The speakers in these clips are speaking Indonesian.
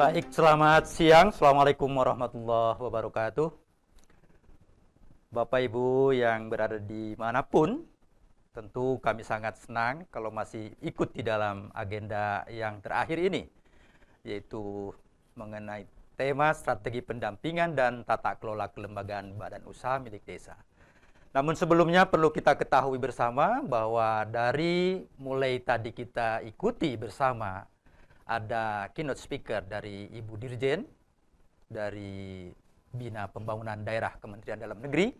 Baik, selamat siang. Assalamualaikum warahmatullahi wabarakatuh. Bapak Ibu yang berada di manapun, tentu kami sangat senang kalau masih ikut di dalam agenda yang terakhir ini, yaitu mengenai tema strategi pendampingan dan tata kelola kelembagaan badan usaha milik desa. Namun sebelumnya perlu kita ketahui bersama bahwa dari mulai tadi kita ikuti bersama ada keynote speaker dari Ibu Dirjen dari Bina Pembangunan Daerah Kementerian Dalam Negeri,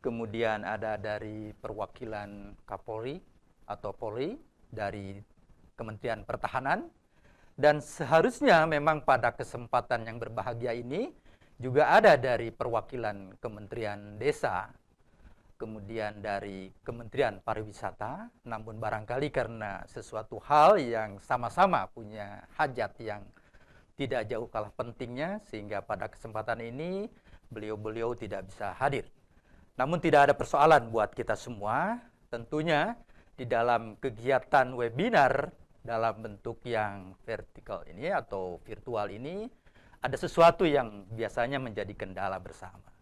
kemudian ada dari perwakilan Kapolri atau Polri dari Kementerian Pertahanan dan seharusnya memang pada kesempatan yang berbahagia ini juga ada dari perwakilan Kementerian Desa kemudian dari Kementerian Pariwisata, namun barangkali karena sesuatu hal yang sama-sama punya hajat yang tidak jauh kalah pentingnya, sehingga pada kesempatan ini beliau-beliau tidak bisa hadir. Namun tidak ada persoalan buat kita semua, tentunya di dalam kegiatan webinar dalam bentuk yang vertikal ini atau virtual ini, ada sesuatu yang biasanya menjadi kendala bersama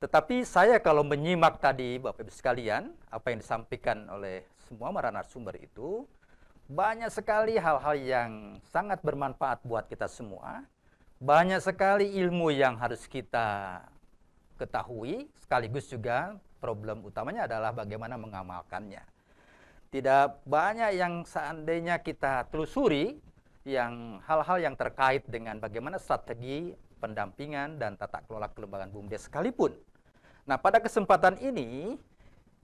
tetapi saya kalau menyimak tadi Bapak Ibu sekalian, apa yang disampaikan oleh semua para sumber itu, banyak sekali hal-hal yang sangat bermanfaat buat kita semua. Banyak sekali ilmu yang harus kita ketahui, sekaligus juga problem utamanya adalah bagaimana mengamalkannya. Tidak banyak yang seandainya kita telusuri yang hal-hal yang terkait dengan bagaimana strategi pendampingan dan tata kelola kelembagaan BUMDes sekalipun Nah, pada kesempatan ini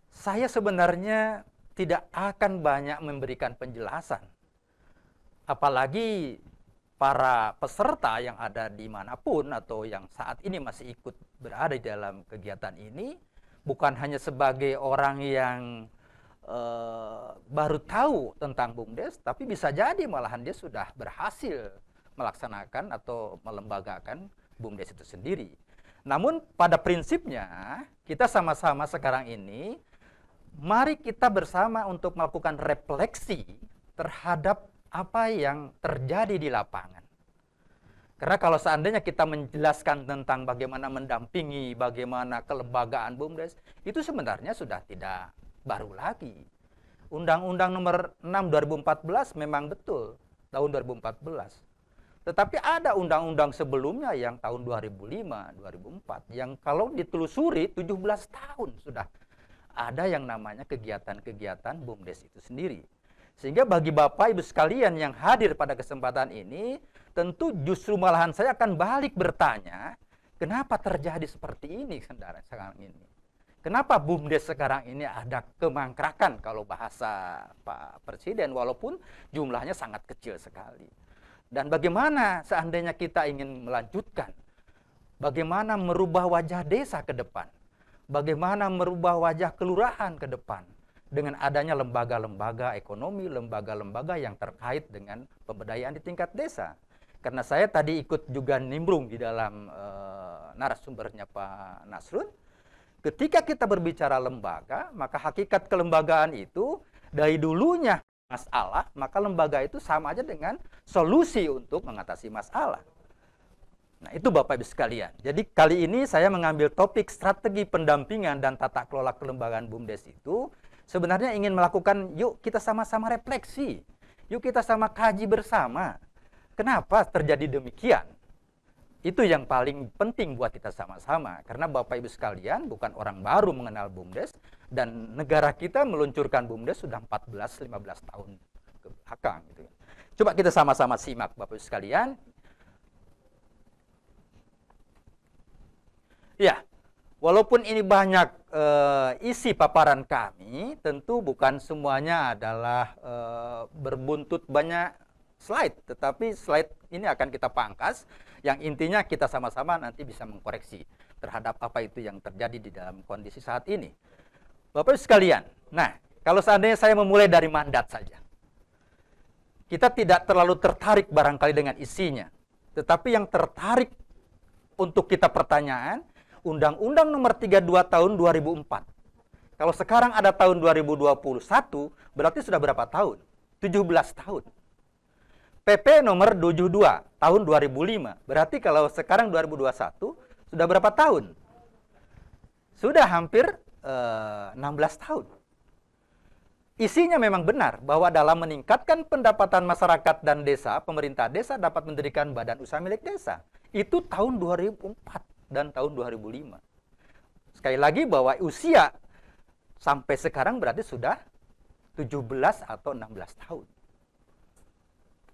saya sebenarnya tidak akan banyak memberikan penjelasan. Apalagi para peserta yang ada di manapun atau yang saat ini masih ikut berada dalam kegiatan ini bukan hanya sebagai orang yang e, baru tahu tentang BUMDes, tapi bisa jadi malahan dia sudah berhasil melaksanakan atau melembagakan BUMDes itu sendiri. Namun pada prinsipnya kita sama-sama sekarang ini mari kita bersama untuk melakukan refleksi terhadap apa yang terjadi di lapangan. Karena kalau seandainya kita menjelaskan tentang bagaimana mendampingi, bagaimana kelembagaan BUMDes, itu sebenarnya sudah tidak baru lagi. Undang-Undang nomor 6 2014 memang betul tahun 2014 tetapi ada undang-undang sebelumnya yang tahun 2005, 2004 yang kalau ditelusuri 17 tahun sudah ada yang namanya kegiatan-kegiatan BUMDes itu sendiri. Sehingga bagi Bapak Ibu sekalian yang hadir pada kesempatan ini, tentu justru malahan saya akan balik bertanya, kenapa terjadi seperti ini kendaraan sekarang ini? Kenapa BUMDes sekarang ini ada kemangkrakan kalau bahasa Pak Presiden walaupun jumlahnya sangat kecil sekali. Dan bagaimana seandainya kita ingin melanjutkan? Bagaimana merubah wajah desa ke depan? Bagaimana merubah wajah kelurahan ke depan? Dengan adanya lembaga-lembaga ekonomi, lembaga-lembaga yang terkait dengan pemberdayaan di tingkat desa. Karena saya tadi ikut juga nimbrung di dalam e, narasumbernya Pak Nasrun, ketika kita berbicara lembaga, maka hakikat kelembagaan itu dari dulunya masalah, maka lembaga itu sama aja dengan solusi untuk mengatasi masalah. Nah, itu Bapak Ibu sekalian. Jadi kali ini saya mengambil topik strategi pendampingan dan tata kelola kelembagaan BUMDes itu sebenarnya ingin melakukan yuk kita sama-sama refleksi. Yuk kita sama kaji bersama. Kenapa terjadi demikian? Itu yang paling penting buat kita sama-sama. Karena Bapak Ibu sekalian bukan orang baru mengenal BUMDES dan negara kita meluncurkan BUMDES sudah 14-15 tahun ke belakang. Gitu. Coba kita sama-sama simak Bapak Ibu sekalian. Ya, walaupun ini banyak e, isi paparan kami, tentu bukan semuanya adalah e, berbuntut banyak slide, tetapi slide ini akan kita pangkas yang intinya kita sama-sama nanti bisa mengkoreksi terhadap apa itu yang terjadi di dalam kondisi saat ini. Bapak ibu sekalian, nah kalau seandainya saya memulai dari mandat saja, kita tidak terlalu tertarik barangkali dengan isinya, tetapi yang tertarik untuk kita pertanyaan, Undang-Undang Nomor 32 Tahun 2004 kalau sekarang ada tahun 2021, berarti sudah berapa tahun? 17 tahun. PP nomor 72 tahun 2005. Berarti kalau sekarang 2021 sudah berapa tahun? Sudah hampir uh, eh, 16 tahun. Isinya memang benar bahwa dalam meningkatkan pendapatan masyarakat dan desa, pemerintah desa dapat mendirikan badan usaha milik desa. Itu tahun 2004 dan tahun 2005. Sekali lagi bahwa usia sampai sekarang berarti sudah 17 atau 16 tahun.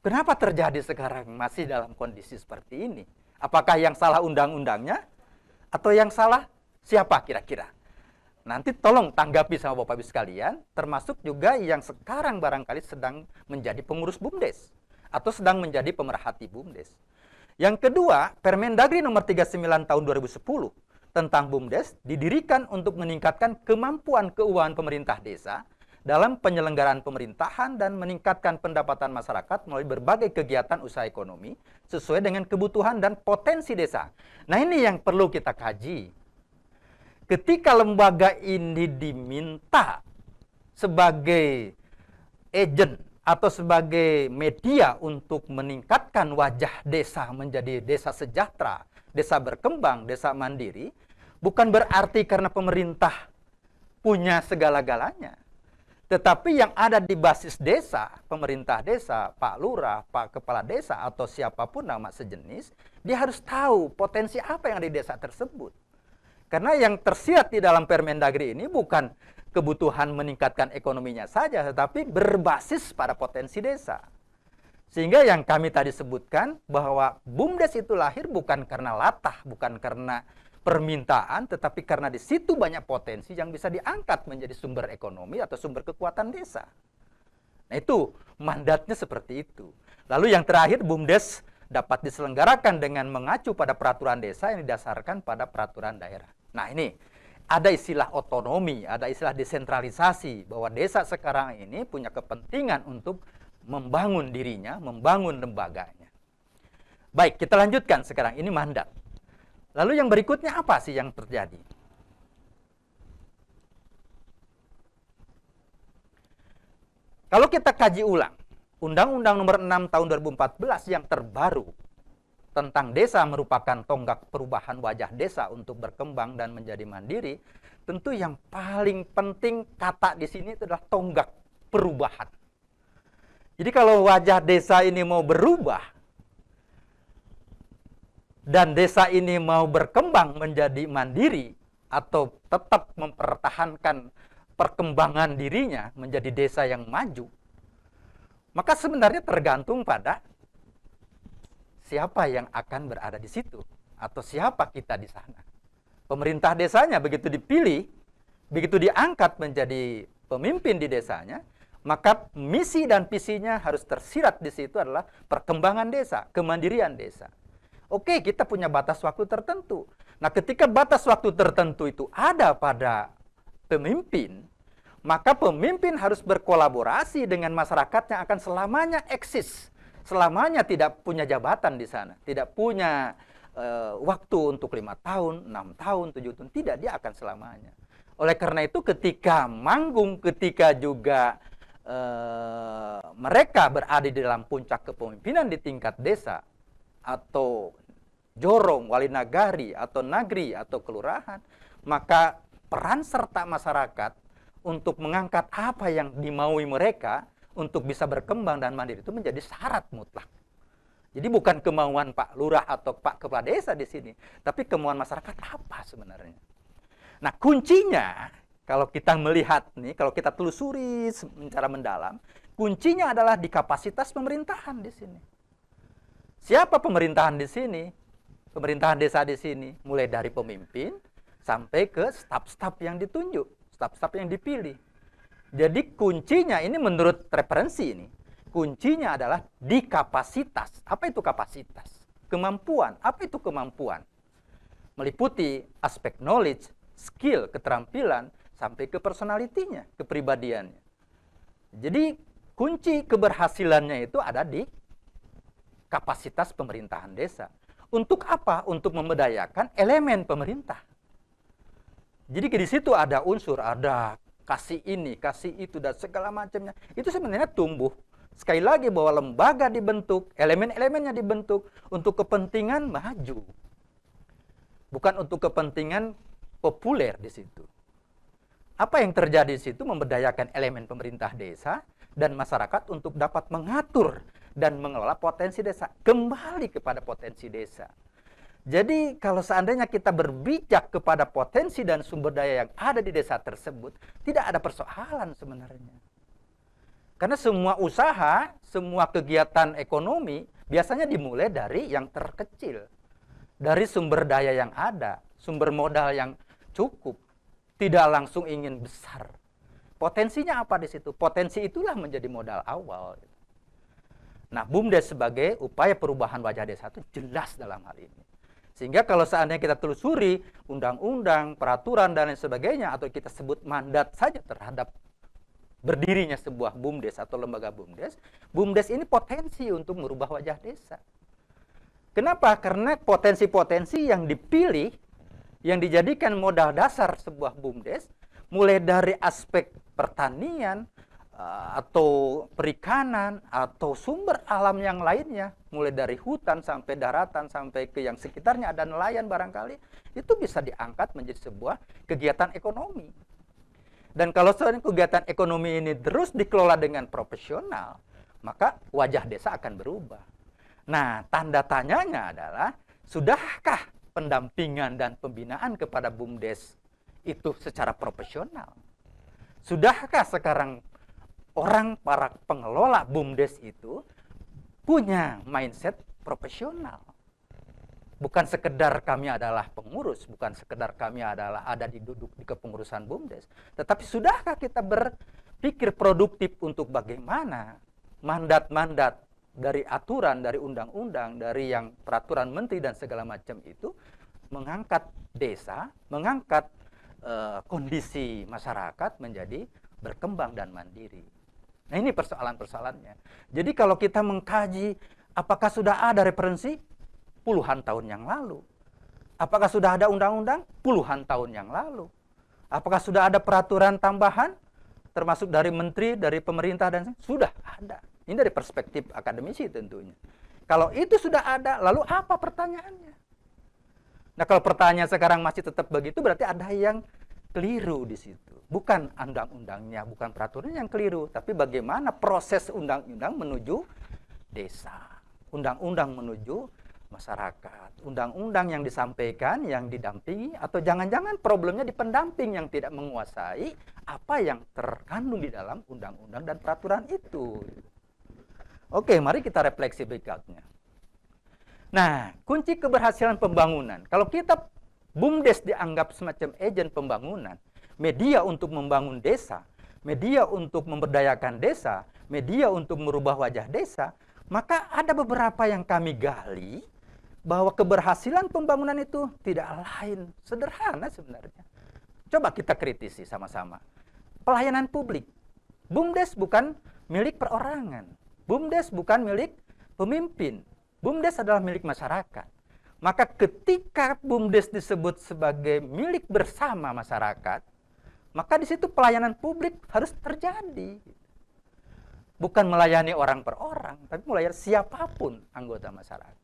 Kenapa terjadi sekarang masih dalam kondisi seperti ini? Apakah yang salah undang-undangnya atau yang salah siapa kira-kira? Nanti tolong tanggapi sama Bapak Ibu sekalian, termasuk juga yang sekarang barangkali sedang menjadi pengurus BUMDes atau sedang menjadi pemerhati BUMDes. Yang kedua, Permendagri nomor 39 tahun 2010 tentang BUMDes didirikan untuk meningkatkan kemampuan keuangan pemerintah desa dalam penyelenggaraan pemerintahan dan meningkatkan pendapatan masyarakat melalui berbagai kegiatan usaha ekonomi sesuai dengan kebutuhan dan potensi desa. Nah, ini yang perlu kita kaji. Ketika lembaga ini diminta sebagai agent atau sebagai media untuk meningkatkan wajah desa menjadi desa sejahtera, desa berkembang, desa mandiri, bukan berarti karena pemerintah punya segala-galanya. Tetapi yang ada di basis desa, pemerintah desa, Pak Lurah, Pak Kepala Desa, atau siapapun nama sejenis, dia harus tahu potensi apa yang ada di desa tersebut. Karena yang tersiat di dalam Permendagri ini bukan kebutuhan meningkatkan ekonominya saja, tetapi berbasis pada potensi desa. Sehingga yang kami tadi sebutkan bahwa BUMDes itu lahir bukan karena latah, bukan karena permintaan, tetapi karena di situ banyak potensi yang bisa diangkat menjadi sumber ekonomi atau sumber kekuatan desa. Nah itu mandatnya seperti itu. Lalu yang terakhir BUMDes dapat diselenggarakan dengan mengacu pada peraturan desa yang didasarkan pada peraturan daerah. Nah ini ada istilah otonomi, ada istilah desentralisasi bahwa desa sekarang ini punya kepentingan untuk membangun dirinya, membangun lembaganya. Baik, kita lanjutkan sekarang ini mandat. Lalu yang berikutnya apa sih yang terjadi? Kalau kita kaji ulang, Undang-Undang Nomor 6 Tahun 2014 yang terbaru tentang desa merupakan tonggak perubahan wajah desa untuk berkembang dan menjadi mandiri, tentu yang paling penting kata di sini adalah tonggak perubahan. Jadi kalau wajah desa ini mau berubah, dan desa ini mau berkembang menjadi mandiri atau tetap mempertahankan perkembangan dirinya menjadi desa yang maju, maka sebenarnya tergantung pada siapa yang akan berada di situ atau siapa kita di sana. Pemerintah desanya begitu dipilih, begitu diangkat menjadi pemimpin di desanya, maka misi dan visinya harus tersirat di situ adalah perkembangan desa, kemandirian desa. Oke, kita punya batas waktu tertentu. Nah, ketika batas waktu tertentu itu ada pada pemimpin, maka pemimpin harus berkolaborasi dengan masyarakat yang akan selamanya eksis, selamanya tidak punya jabatan di sana, tidak punya uh, waktu untuk lima tahun, enam tahun, tujuh tahun, tidak dia akan selamanya. Oleh karena itu ketika manggung, ketika juga uh, mereka berada di dalam puncak kepemimpinan di tingkat desa atau jorong, wali nagari, atau nagri, atau kelurahan, maka peran serta masyarakat untuk mengangkat apa yang dimaui mereka untuk bisa berkembang dan mandiri itu menjadi syarat mutlak. Jadi bukan kemauan Pak Lurah atau Pak Kepala Desa di sini, tapi kemauan masyarakat apa sebenarnya. Nah kuncinya kalau kita melihat nih, kalau kita telusuri secara mendalam, kuncinya adalah di kapasitas pemerintahan di sini. Siapa pemerintahan di sini? pemerintahan desa di sini, mulai dari pemimpin sampai ke staf-staf yang ditunjuk, staf-staf yang dipilih. Jadi kuncinya ini menurut referensi ini, kuncinya adalah di kapasitas. Apa itu kapasitas? Kemampuan. Apa itu kemampuan? Meliputi aspek knowledge, skill, keterampilan, sampai ke personalitinya, kepribadiannya. Jadi kunci keberhasilannya itu ada di kapasitas pemerintahan desa. Untuk apa? Untuk memberdayakan elemen pemerintah. Jadi di situ ada unsur, ada kasih ini, kasih itu, dan segala macamnya. Itu sebenarnya tumbuh. Sekali lagi bahwa lembaga dibentuk, elemen-elemennya dibentuk untuk kepentingan maju. Bukan untuk kepentingan populer di situ. Apa yang terjadi di situ memberdayakan elemen pemerintah desa dan masyarakat untuk dapat mengatur dan mengelola potensi desa. Kembali kepada potensi desa. Jadi kalau seandainya kita berbijak kepada potensi dan sumber daya yang ada di desa tersebut, tidak ada persoalan sebenarnya. Karena semua usaha, semua kegiatan ekonomi biasanya dimulai dari yang terkecil. Dari sumber daya yang ada, sumber modal yang cukup, tidak langsung ingin besar. Potensinya apa di situ? Potensi itulah menjadi modal awal. Nah, BUMDes sebagai upaya perubahan wajah desa itu jelas dalam hal ini. Sehingga kalau seandainya kita telusuri undang-undang, peraturan dan lain sebagainya atau kita sebut mandat saja terhadap berdirinya sebuah BUMDes atau lembaga BUMDes, BUMDes ini potensi untuk merubah wajah desa. Kenapa? Karena potensi-potensi yang dipilih yang dijadikan modal dasar sebuah BUMDes mulai dari aspek pertanian, Eh, atau perikanan atau sumber alam yang lainnya mulai dari hutan sampai daratan sampai ke yang sekitarnya ada nelayan barangkali itu bisa diangkat menjadi sebuah kegiatan ekonomi dan kalau kegiatan ekonomi ini terus dikelola dengan profesional maka wajah desa akan berubah nah tanda tanyanya adalah sudahkah pendampingan dan pembinaan kepada bumdes itu secara profesional sudahkah sekarang orang para pengelola bumdes itu punya mindset profesional. Bukan sekedar kami adalah pengurus, bukan sekedar kami adalah ada di duduk di kepengurusan bumdes, tetapi sudahkah kita berpikir produktif untuk bagaimana mandat-mandat dari aturan, dari undang-undang, dari yang peraturan menteri dan segala macam itu mengangkat desa, mengangkat uh, kondisi masyarakat menjadi berkembang dan mandiri. Nah ini persoalan-persoalannya. Jadi kalau kita mengkaji apakah sudah ada referensi puluhan tahun yang lalu? Apakah sudah ada undang-undang puluhan tahun yang lalu? Apakah sudah ada peraturan tambahan termasuk dari menteri, dari pemerintah dan sudah ada. Ini dari perspektif akademisi tentunya. Kalau itu sudah ada, lalu apa pertanyaannya? Nah, kalau pertanyaan sekarang masih tetap begitu berarti ada yang keliru di situ bukan undang-undangnya, bukan peraturan yang keliru, tapi bagaimana proses undang-undang menuju desa, undang-undang menuju masyarakat, undang-undang yang disampaikan, yang didampingi, atau jangan-jangan problemnya di pendamping yang tidak menguasai apa yang terkandung di dalam undang-undang dan peraturan itu. Oke, mari kita refleksi berikutnya. Nah, kunci keberhasilan pembangunan. Kalau kita BUMDes dianggap semacam agen pembangunan, media untuk membangun desa, media untuk memberdayakan desa, media untuk merubah wajah desa, maka ada beberapa yang kami gali bahwa keberhasilan pembangunan itu tidak lain sederhana sebenarnya. Coba kita kritisi sama-sama. Pelayanan publik. BUMDes bukan milik perorangan. BUMDes bukan milik pemimpin. BUMDes adalah milik masyarakat. Maka ketika BUMDes disebut sebagai milik bersama masyarakat, maka di situ pelayanan publik harus terjadi. Bukan melayani orang per orang, tapi melayani siapapun anggota masyarakat.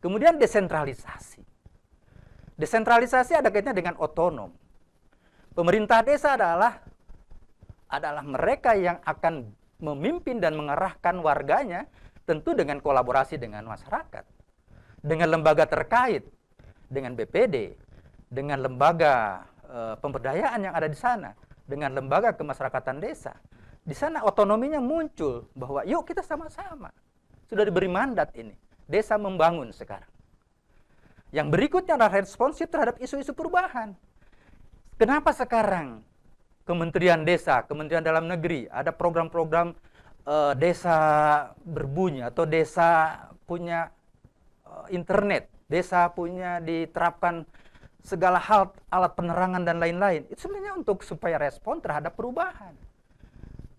Kemudian desentralisasi. Desentralisasi ada kaitannya dengan otonom. Pemerintah desa adalah adalah mereka yang akan memimpin dan mengarahkan warganya tentu dengan kolaborasi dengan masyarakat, dengan lembaga terkait, dengan BPD, dengan lembaga Eh, pemberdayaan yang ada di sana dengan lembaga kemasyarakatan desa, di sana otonominya muncul bahwa yuk kita sama-sama sudah diberi mandat ini desa membangun sekarang. Yang berikutnya adalah responsif terhadap isu-isu perubahan. Kenapa sekarang Kementerian Desa, Kementerian Dalam Negeri ada program-program e, desa berbunyi atau desa punya eh, internet, desa punya diterapkan segala hal alat penerangan dan lain-lain itu sebenarnya untuk supaya respon terhadap perubahan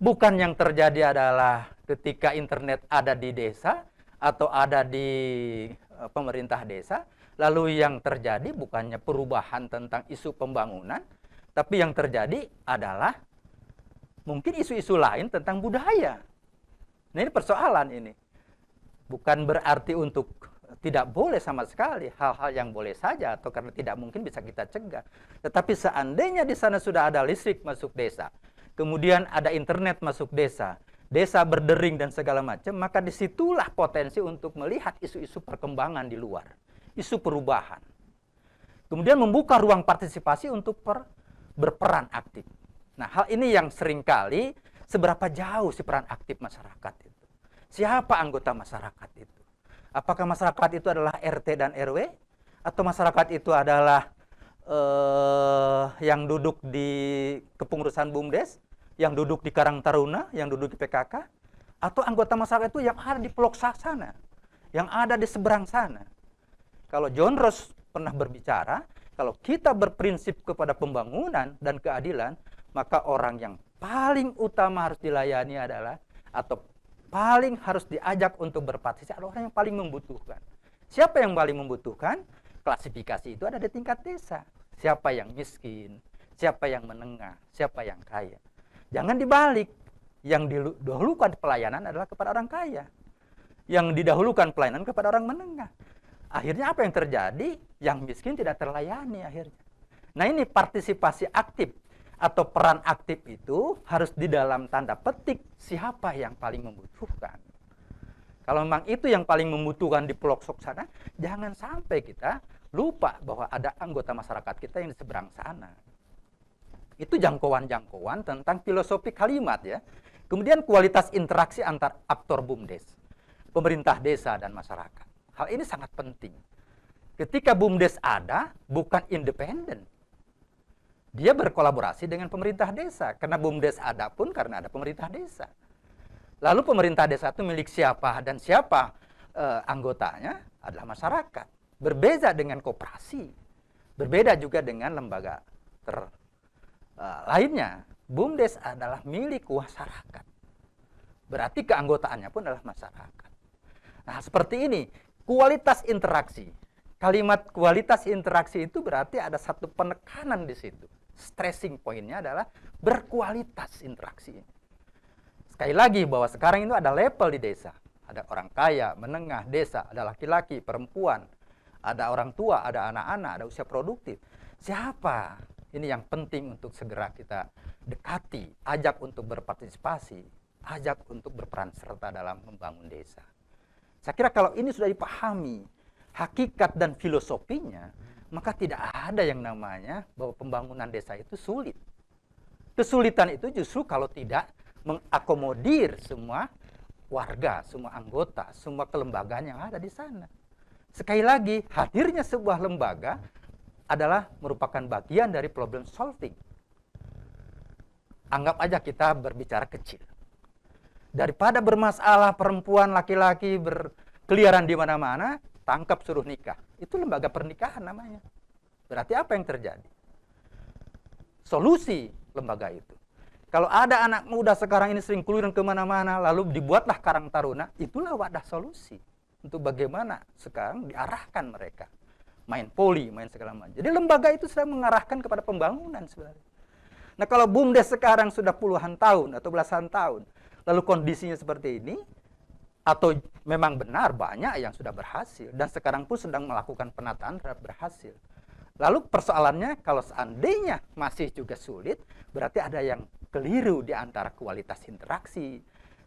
bukan yang terjadi adalah ketika internet ada di desa atau ada di e, pemerintah desa lalu yang terjadi bukannya perubahan tentang isu pembangunan tapi yang terjadi adalah mungkin isu-isu lain tentang budaya. Nah, ini persoalan ini. Bukan berarti untuk tidak boleh sama sekali hal-hal yang boleh saja atau karena tidak mungkin bisa kita cegah. Tetapi seandainya di sana sudah ada listrik masuk desa, kemudian ada internet masuk desa, desa berdering dan segala macam, maka disitulah potensi untuk melihat isu-isu perkembangan di luar, isu perubahan. Kemudian membuka ruang partisipasi untuk per, berperan aktif. Nah hal ini yang seringkali seberapa jauh si peran aktif masyarakat itu. Siapa anggota masyarakat itu Apakah masyarakat itu adalah RT dan RW atau masyarakat itu adalah uh, yang duduk di kepengurusan BUMDes, yang duduk di Karang Taruna, yang duduk di PKK atau anggota masyarakat itu yang ada di pelosok sana, yang ada di seberang sana. Kalau John Ross pernah berbicara, kalau kita berprinsip kepada pembangunan dan keadilan, maka orang yang paling utama harus dilayani adalah atau paling harus diajak untuk berpartisipasi adalah orang yang paling membutuhkan. Siapa yang paling membutuhkan? Klasifikasi itu ada di tingkat desa. Siapa yang miskin, siapa yang menengah, siapa yang kaya. Jangan dibalik. Yang didahulukan pelayanan adalah kepada orang kaya. Yang didahulukan pelayanan kepada orang menengah. Akhirnya apa yang terjadi? Yang miskin tidak terlayani akhirnya. Nah ini partisipasi aktif atau peran aktif itu harus di dalam tanda petik siapa yang paling membutuhkan. Kalau memang itu yang paling membutuhkan di pelosok sana, jangan sampai kita lupa bahwa ada anggota masyarakat kita yang di seberang sana. Itu jangkauan-jangkauan tentang filosofi kalimat ya. Kemudian kualitas interaksi antar aktor BUMDes, pemerintah desa dan masyarakat. Hal ini sangat penting. Ketika BUMDes ada, bukan independen, dia berkolaborasi dengan pemerintah desa. Karena BUMDes ada pun karena ada pemerintah desa. Lalu pemerintah desa itu milik siapa dan siapa e, anggotanya adalah masyarakat. Berbeda dengan koperasi. Berbeda juga dengan lembaga ter e, lainnya. BUMDes adalah milik masyarakat. Berarti keanggotaannya pun adalah masyarakat. Nah, seperti ini, kualitas interaksi. Kalimat kualitas interaksi itu berarti ada satu penekanan di situ stressing pointnya adalah berkualitas interaksi ini. Sekali lagi bahwa sekarang itu ada level di desa. Ada orang kaya, menengah, desa, ada laki-laki, perempuan, ada orang tua, ada anak-anak, ada usia produktif. Siapa? Ini yang penting untuk segera kita dekati, ajak untuk berpartisipasi, ajak untuk berperan serta dalam membangun desa. Saya kira kalau ini sudah dipahami, hakikat dan filosofinya, maka tidak ada yang namanya bahwa pembangunan desa itu sulit. Kesulitan itu justru kalau tidak mengakomodir semua warga, semua anggota, semua kelembagaan yang ada di sana. Sekali lagi, hadirnya sebuah lembaga adalah merupakan bagian dari problem solving. Anggap aja kita berbicara kecil. Daripada bermasalah perempuan, laki-laki berkeliaran di mana-mana, tangkap suruh nikah. Itu lembaga pernikahan namanya. Berarti apa yang terjadi? Solusi lembaga itu. Kalau ada anak muda sekarang ini sering keluyuran kemana-mana, lalu dibuatlah Karang Taruna, itulah wadah solusi untuk bagaimana sekarang diarahkan mereka. Main poli, main segala macam. Jadi lembaga itu sedang mengarahkan kepada pembangunan sebenarnya. Nah kalau BUMDes sekarang sudah puluhan tahun atau belasan tahun, lalu kondisinya seperti ini, atau memang benar banyak yang sudah berhasil dan sekarang pun sedang melakukan penataan terhadap berhasil. Lalu persoalannya kalau seandainya masih juga sulit, berarti ada yang keliru di antara kualitas interaksi,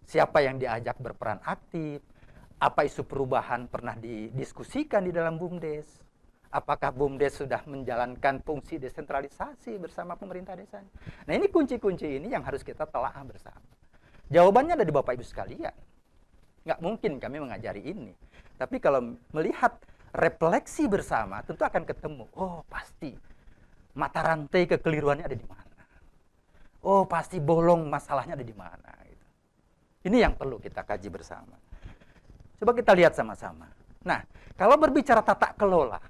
siapa yang diajak berperan aktif, apa isu perubahan pernah didiskusikan di dalam BUMDes, apakah BUMDes sudah menjalankan fungsi desentralisasi bersama pemerintah desa Nah ini kunci-kunci ini yang harus kita telah bersama. Jawabannya ada di Bapak Ibu sekalian Nggak mungkin kami mengajari ini. Tapi kalau melihat refleksi bersama, tentu akan ketemu. Oh, pasti mata rantai kekeliruannya ada di mana. Oh, pasti bolong masalahnya ada di mana. Gitu. Ini yang perlu kita kaji bersama. Coba kita lihat sama-sama. Nah, kalau berbicara tata kelola,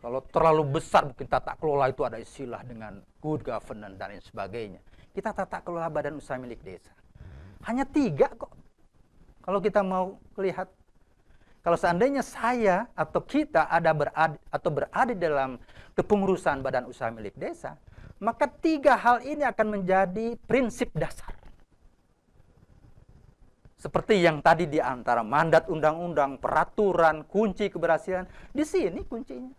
kalau terlalu besar mungkin tata kelola itu ada istilah dengan good governance dan lain sebagainya. Kita tata kelola badan usaha milik desa. Hanya tiga kok kalau kita mau lihat kalau seandainya saya atau kita ada berada atau berada dalam kepengurusan badan usaha milik desa, maka tiga hal ini akan menjadi prinsip dasar. Seperti yang tadi di antara mandat undang-undang, peraturan, kunci keberhasilan, di sini kuncinya.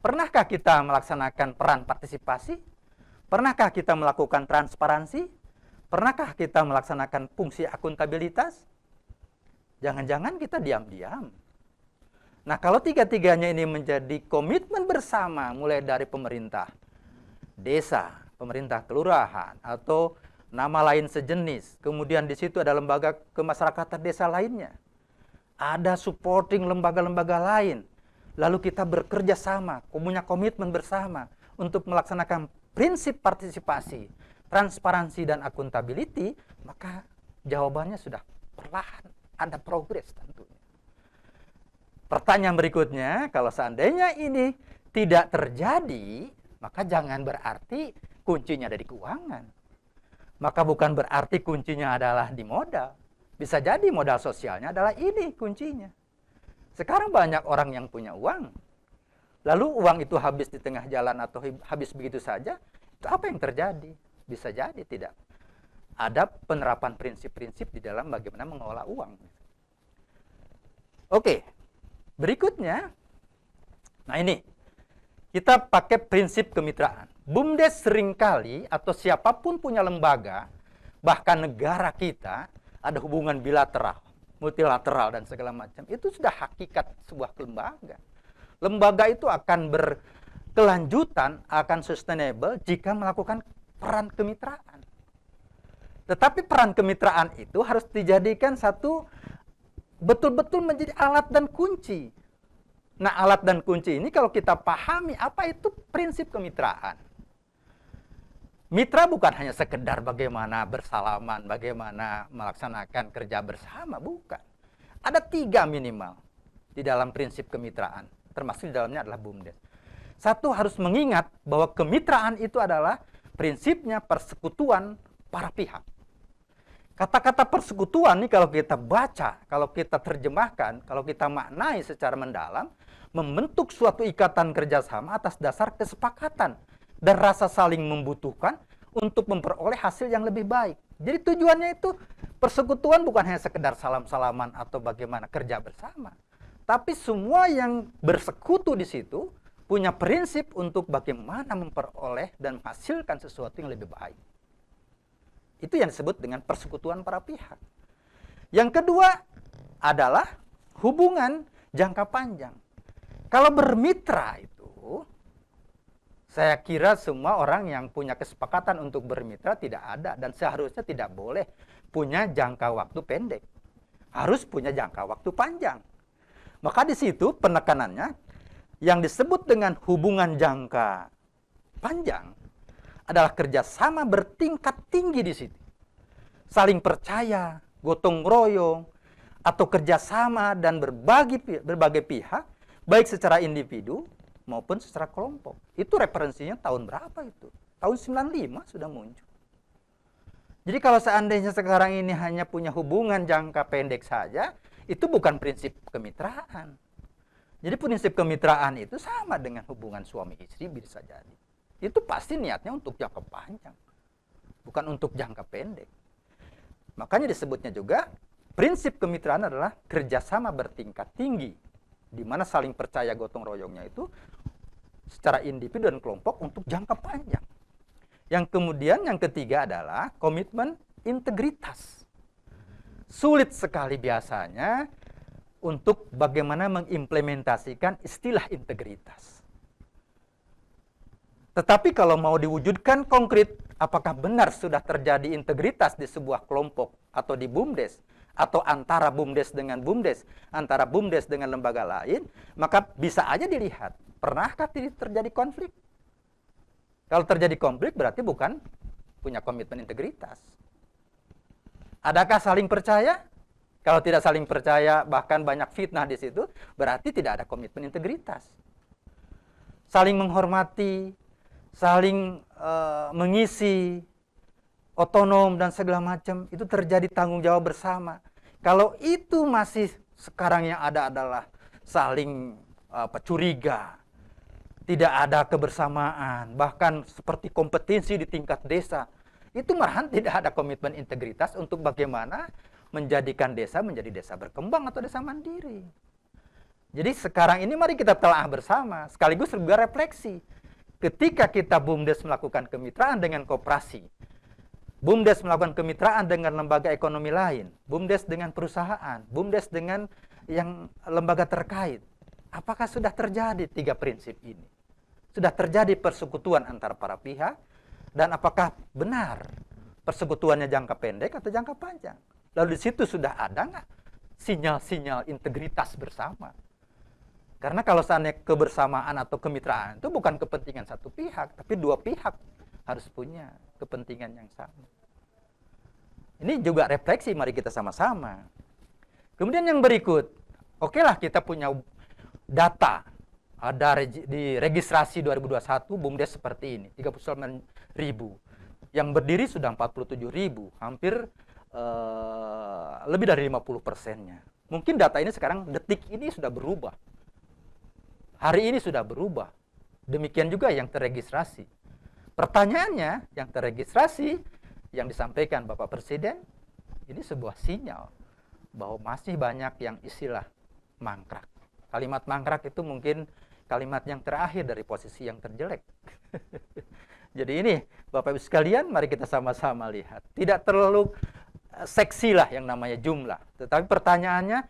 Pernahkah kita melaksanakan peran partisipasi? Pernahkah kita melakukan transparansi? Pernahkah kita melaksanakan fungsi akuntabilitas? Jangan-jangan kita diam-diam. Nah, kalau tiga-tiganya ini menjadi komitmen bersama, mulai dari pemerintah desa, pemerintah kelurahan, atau nama lain sejenis, kemudian di situ ada lembaga kemasyarakatan desa lainnya, ada supporting lembaga-lembaga lain, lalu kita bekerja sama, punya komitmen bersama untuk melaksanakan prinsip partisipasi, transparansi dan akuntabiliti, maka jawabannya sudah perlahan ada progres tentunya. Pertanyaan berikutnya, kalau seandainya ini tidak terjadi, maka jangan berarti kuncinya dari keuangan. Maka bukan berarti kuncinya adalah di modal. Bisa jadi modal sosialnya adalah ini kuncinya. Sekarang banyak orang yang punya uang. Lalu uang itu habis di tengah jalan atau habis begitu saja, itu apa yang terjadi? Bisa jadi tidak. Ada penerapan prinsip-prinsip di dalam bagaimana mengelola uang. Oke, berikutnya. Nah ini, kita pakai prinsip kemitraan. BUMDES seringkali atau siapapun punya lembaga, bahkan negara kita, ada hubungan bilateral, multilateral dan segala macam. Itu sudah hakikat sebuah lembaga. Lembaga itu akan berkelanjutan, akan sustainable jika melakukan peran kemitraan. Tetapi peran kemitraan itu harus dijadikan satu betul-betul menjadi alat dan kunci. Nah, alat dan kunci ini kalau kita pahami apa itu prinsip kemitraan. Mitra bukan hanya sekedar bagaimana bersalaman, bagaimana melaksanakan kerja bersama, bukan. Ada tiga minimal di dalam prinsip kemitraan, termasuk di dalamnya adalah BUMDES. Satu harus mengingat bahwa kemitraan itu adalah prinsipnya persekutuan para pihak. Kata-kata persekutuan ini kalau kita baca, kalau kita terjemahkan, kalau kita maknai secara mendalam, membentuk suatu ikatan kerjasama atas dasar kesepakatan dan rasa saling membutuhkan untuk memperoleh hasil yang lebih baik. Jadi tujuannya itu persekutuan bukan hanya sekedar salam-salaman atau bagaimana kerja bersama. Tapi semua yang bersekutu di situ punya prinsip untuk bagaimana memperoleh dan menghasilkan sesuatu yang lebih baik. Itu yang disebut dengan persekutuan para pihak. Yang kedua adalah hubungan jangka panjang. Kalau bermitra itu, saya kira semua orang yang punya kesepakatan untuk bermitra tidak ada dan seharusnya tidak boleh punya jangka waktu pendek. Harus punya jangka waktu panjang. Maka di situ penekanannya yang disebut dengan hubungan jangka panjang adalah kerjasama bertingkat tinggi di situ. Saling percaya, gotong royong, atau kerjasama dan berbagi berbagai pihak, baik secara individu maupun secara kelompok. Itu referensinya tahun berapa itu? Tahun 95 sudah muncul. Jadi kalau seandainya sekarang ini hanya punya hubungan jangka pendek saja, itu bukan prinsip kemitraan. Jadi prinsip kemitraan itu sama dengan hubungan suami istri bisa jadi. Itu pasti niatnya untuk jangka panjang, bukan untuk jangka pendek. Makanya disebutnya juga prinsip kemitraan adalah kerjasama bertingkat tinggi, di mana saling percaya gotong royongnya itu secara individu dan kelompok untuk jangka panjang. Yang kemudian yang ketiga adalah komitmen integritas. Sulit sekali biasanya untuk bagaimana mengimplementasikan istilah integritas. Tetapi kalau mau diwujudkan konkret, apakah benar sudah terjadi integritas di sebuah kelompok atau di BUMDes atau antara BUMDes dengan BUMDes, antara BUMDes dengan lembaga lain, maka bisa aja dilihat, pernahkah terjadi konflik? Kalau terjadi konflik berarti bukan punya komitmen integritas. Adakah saling percaya? Kalau tidak saling percaya, bahkan banyak fitnah di situ, berarti tidak ada komitmen integritas. Saling menghormati, saling uh, mengisi, otonom dan segala macam itu terjadi tanggung jawab bersama. Kalau itu masih sekarang yang ada adalah saling apa eh, curiga, tidak ada kebersamaan, bahkan seperti kompetensi di tingkat desa, itu marahan tidak ada komitmen integritas untuk bagaimana menjadikan desa menjadi desa berkembang atau desa mandiri. Jadi sekarang ini mari kita telah bersama, sekaligus juga refleksi. Ketika kita BUMDes melakukan kemitraan dengan kooperasi, BUMDes melakukan kemitraan dengan lembaga ekonomi lain, BUMDes dengan perusahaan, BUMDes dengan yang lembaga terkait. Apakah sudah terjadi tiga prinsip ini? Sudah terjadi persekutuan antara para pihak, dan apakah benar persekutuannya jangka pendek atau jangka panjang? Lalu di situ sudah ada nggak sinyal-sinyal integritas bersama? Karena kalau seandainya kebersamaan atau kemitraan itu bukan kepentingan satu pihak, tapi dua pihak harus punya kepentingan yang sama. Ini juga refleksi mari kita sama-sama. Kemudian yang berikut, oke okay kita punya data ada ah, di registrasi 2021 BUMDes seperti ini, 39 ribu. Yang berdiri sudah 47 ribu, hampir Eh, lebih dari 50 persennya. Mungkin data ini sekarang detik ini sudah berubah. Hari ini sudah berubah. Demikian juga yang terregistrasi. Pertanyaannya, yang terregistrasi yang disampaikan Bapak Presiden ini sebuah sinyal bahwa masih banyak yang istilah mangkrak. Kalimat mangkrak itu mungkin kalimat yang terakhir dari posisi yang terjelek. Jadi ini Bapak Ibu sekalian, mari kita sama-sama lihat. Tidak terlalu seksi lah yang namanya jumlah. Tetapi pertanyaannya,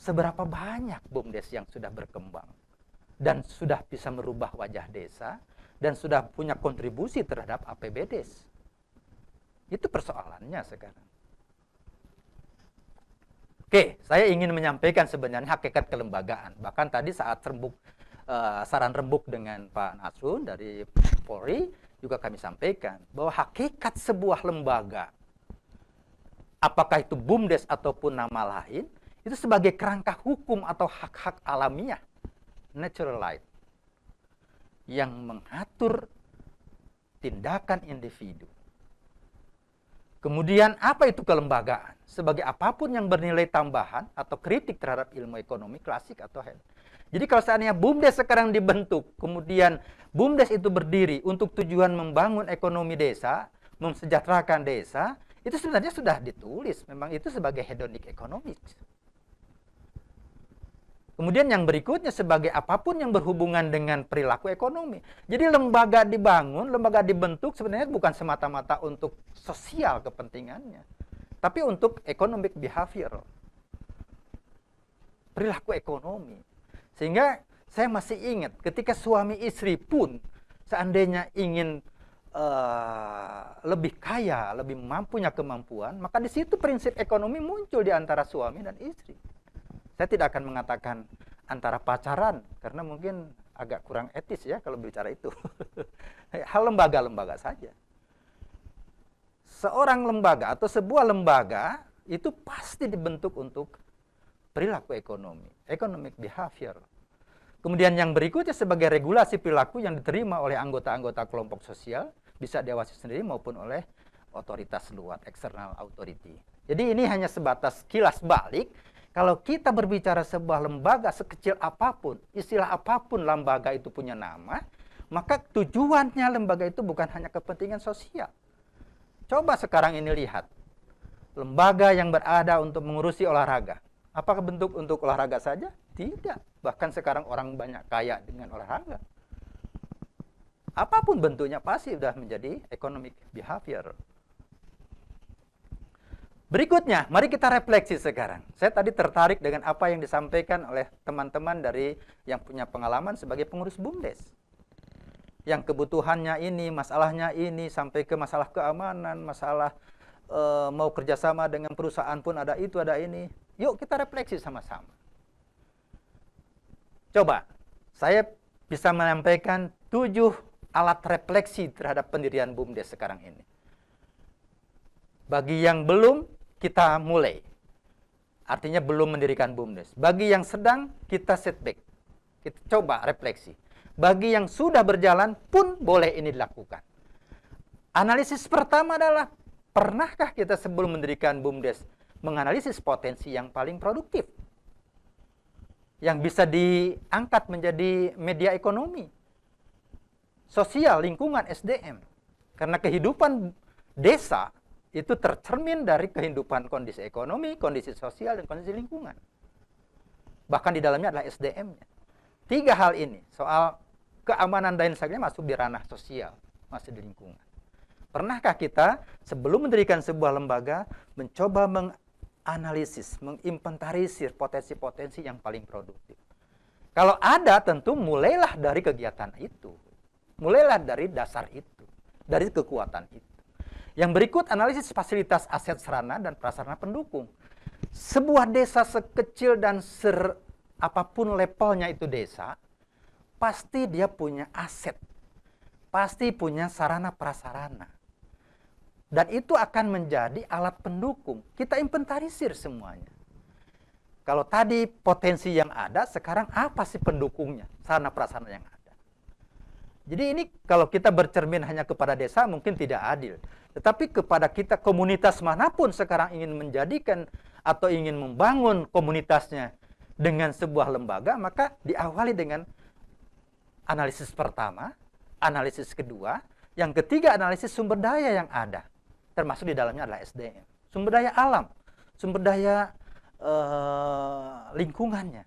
seberapa banyak BUMDes yang sudah berkembang dan sudah bisa merubah wajah desa dan sudah punya kontribusi terhadap APBDes? Itu persoalannya sekarang. Oke, saya ingin menyampaikan sebenarnya hakikat kelembagaan. Bahkan tadi saat rembuk, eh, saran rembuk dengan Pak Nasrun dari Polri, juga kami sampaikan bahwa hakikat sebuah lembaga apakah itu BUMDes ataupun nama lain, itu sebagai kerangka hukum atau hak-hak alamiah, natural light yang mengatur tindakan individu. Kemudian apa itu kelembagaan? Sebagai apapun yang bernilai tambahan atau kritik terhadap ilmu ekonomi klasik atau hand. Jadi kalau seandainya BUMDes sekarang dibentuk, kemudian BUMDes itu berdiri untuk tujuan membangun ekonomi desa, mensejahterakan desa, itu sebenarnya sudah ditulis memang itu sebagai hedonic economics kemudian yang berikutnya sebagai apapun yang berhubungan dengan perilaku ekonomi jadi lembaga dibangun lembaga dibentuk sebenarnya bukan semata-mata untuk sosial kepentingannya tapi untuk economic behavior perilaku ekonomi sehingga saya masih ingat ketika suami istri pun seandainya ingin uh, lebih kaya, lebih mampunya kemampuan, maka di situ prinsip ekonomi muncul di antara suami dan istri. Saya tidak akan mengatakan antara pacaran karena mungkin agak kurang etis ya kalau bicara itu. Hal lembaga-lembaga saja. Seorang lembaga atau sebuah lembaga itu pasti dibentuk untuk perilaku ekonomi, economic behavior. Kemudian yang berikutnya sebagai regulasi perilaku yang diterima oleh anggota-anggota kelompok sosial bisa diawasi sendiri maupun oleh otoritas luar, external authority. Jadi ini hanya sebatas kilas balik. Kalau kita berbicara sebuah lembaga sekecil apapun, istilah apapun lembaga itu punya nama, maka tujuannya lembaga itu bukan hanya kepentingan sosial. Coba sekarang ini lihat. Lembaga yang berada untuk mengurusi olahraga. Apakah bentuk untuk olahraga saja? Tidak. Bahkan sekarang orang banyak kaya dengan olahraga apapun bentuknya pasti sudah menjadi economic behavior. Berikutnya, mari kita refleksi sekarang. Saya tadi tertarik dengan apa yang disampaikan oleh teman-teman dari yang punya pengalaman sebagai pengurus BUMDes. Yang kebutuhannya ini, masalahnya ini, sampai ke masalah keamanan, masalah e, mau kerjasama dengan perusahaan pun ada itu, ada ini. Yuk kita refleksi sama-sama. Coba, saya bisa menyampaikan tujuh alat refleksi terhadap pendirian BUMDes sekarang ini. Bagi yang belum, kita mulai. Artinya belum mendirikan BUMDes. Bagi yang sedang, kita setback. Kita coba refleksi. Bagi yang sudah berjalan pun boleh ini dilakukan. Analisis pertama adalah, pernahkah kita sebelum mendirikan BUMDes menganalisis potensi yang paling produktif? Yang bisa diangkat menjadi media ekonomi, sosial lingkungan SDM. Karena kehidupan desa itu tercermin dari kehidupan kondisi ekonomi, kondisi sosial, dan kondisi lingkungan. Bahkan di dalamnya adalah SDM-nya. Tiga hal ini, soal keamanan dan sebagainya masuk di ranah sosial, masuk di lingkungan. Pernahkah kita sebelum mendirikan sebuah lembaga mencoba menganalisis, menginventarisir potensi-potensi yang paling produktif? Kalau ada tentu mulailah dari kegiatan itu. Mulailah dari dasar itu, dari kekuatan itu. Yang berikut analisis fasilitas aset sarana dan prasarana pendukung. Sebuah desa sekecil dan ser apapun levelnya itu desa, pasti dia punya aset. Pasti punya sarana prasarana. Dan itu akan menjadi alat pendukung. Kita inventarisir semuanya. Kalau tadi potensi yang ada, sekarang apa sih pendukungnya? Sarana prasarana yang ada. Jadi ini kalau kita bercermin hanya kepada desa mungkin tidak adil. Tetapi kepada kita komunitas manapun sekarang ingin menjadikan atau ingin membangun komunitasnya dengan sebuah lembaga, maka diawali dengan analisis pertama, analisis kedua, yang ketiga analisis sumber daya yang ada. Termasuk di dalamnya adalah SDM. Sumber daya alam, sumber daya eh, lingkungannya.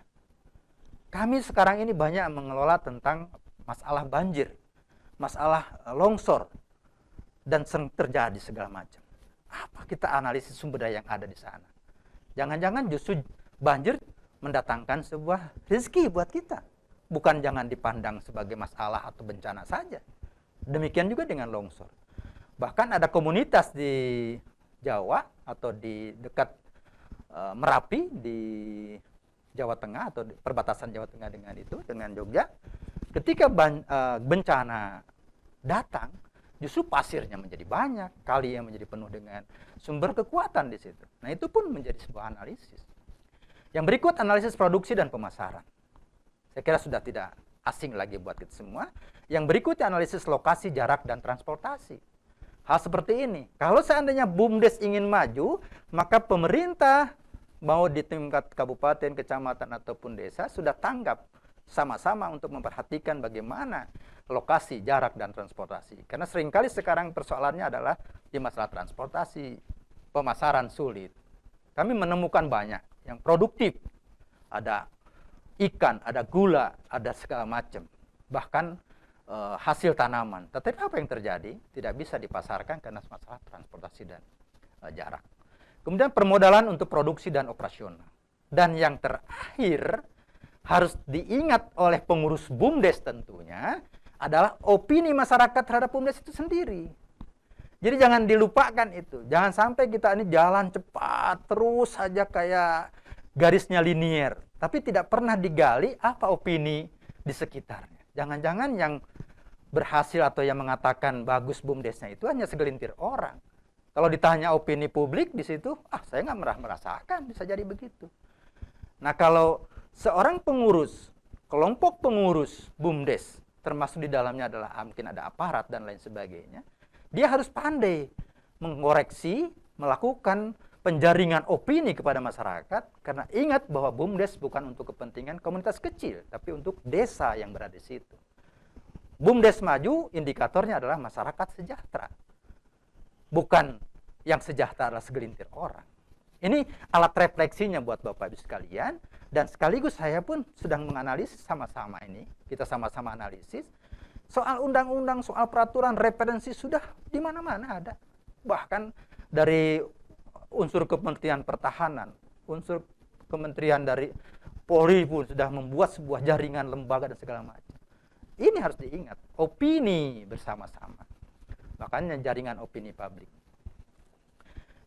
Kami sekarang ini banyak mengelola tentang masalah banjir, masalah eh, longsor, dan sering terjadi segala macam. Apa kita analisis sumber daya yang ada di sana? Jangan-jangan justru banjir mendatangkan sebuah rezeki buat kita. Bukan jangan dipandang sebagai masalah atau bencana saja. Demikian juga dengan longsor. Bahkan ada komunitas di Jawa atau di dekat eh, Merapi di Jawa Tengah atau perbatasan Jawa Tengah dengan itu dengan Jogja Ketika eh, bencana datang, justru pasirnya menjadi banyak, kali yang menjadi penuh dengan sumber kekuatan di situ. Nah, itu pun menjadi sebuah analisis. Yang berikut analisis produksi dan pemasaran. Saya kira sudah tidak asing lagi buat kita semua. Yang berikutnya analisis lokasi, jarak, dan transportasi. Hal seperti ini, kalau seandainya BUMDES ingin maju, maka pemerintah mau di tingkat kabupaten, kecamatan, ataupun desa sudah tanggap sama-sama untuk memperhatikan bagaimana lokasi, jarak, dan transportasi. Karena seringkali sekarang persoalannya adalah di masalah transportasi, pemasaran sulit. Kami menemukan banyak yang produktif. Ada ikan, ada gula, ada segala macam. Bahkan e, hasil tanaman. Tetapi apa yang terjadi? Tidak bisa dipasarkan karena masalah transportasi dan e, jarak. Kemudian permodalan untuk produksi dan operasional. Dan yang terakhir harus diingat oleh pengurus BUMDes tentunya adalah opini masyarakat terhadap BUMDes itu sendiri. Jadi jangan dilupakan itu. Jangan sampai kita ini jalan cepat terus saja kayak garisnya linier, tapi tidak pernah digali apa opini di sekitarnya. Jangan-jangan yang berhasil atau yang mengatakan bagus bumdesnya itu hanya segelintir orang. Kalau ditanya opini publik di situ, ah saya nggak merasakan bisa jadi begitu. Nah kalau seorang pengurus, kelompok pengurus BUMDes, termasuk di dalamnya adalah mungkin ada aparat dan lain sebagainya, dia harus pandai mengoreksi, melakukan penjaringan opini kepada masyarakat, karena ingat bahwa BUMDes bukan untuk kepentingan komunitas kecil, tapi untuk desa yang berada di situ. BUMDes maju, indikatornya adalah masyarakat sejahtera. Bukan yang sejahtera adalah segelintir orang. Ini alat refleksinya buat Bapak-Ibu sekalian. Dan sekaligus saya pun sedang menganalisis sama-sama ini, kita sama-sama analisis soal undang-undang, soal peraturan, referensi sudah di mana-mana ada. Bahkan dari unsur Kementerian Pertahanan, unsur Kementerian dari Polri pun sudah membuat sebuah jaringan lembaga dan segala macam. Ini harus diingat, opini bersama-sama. Makanya jaringan opini publik.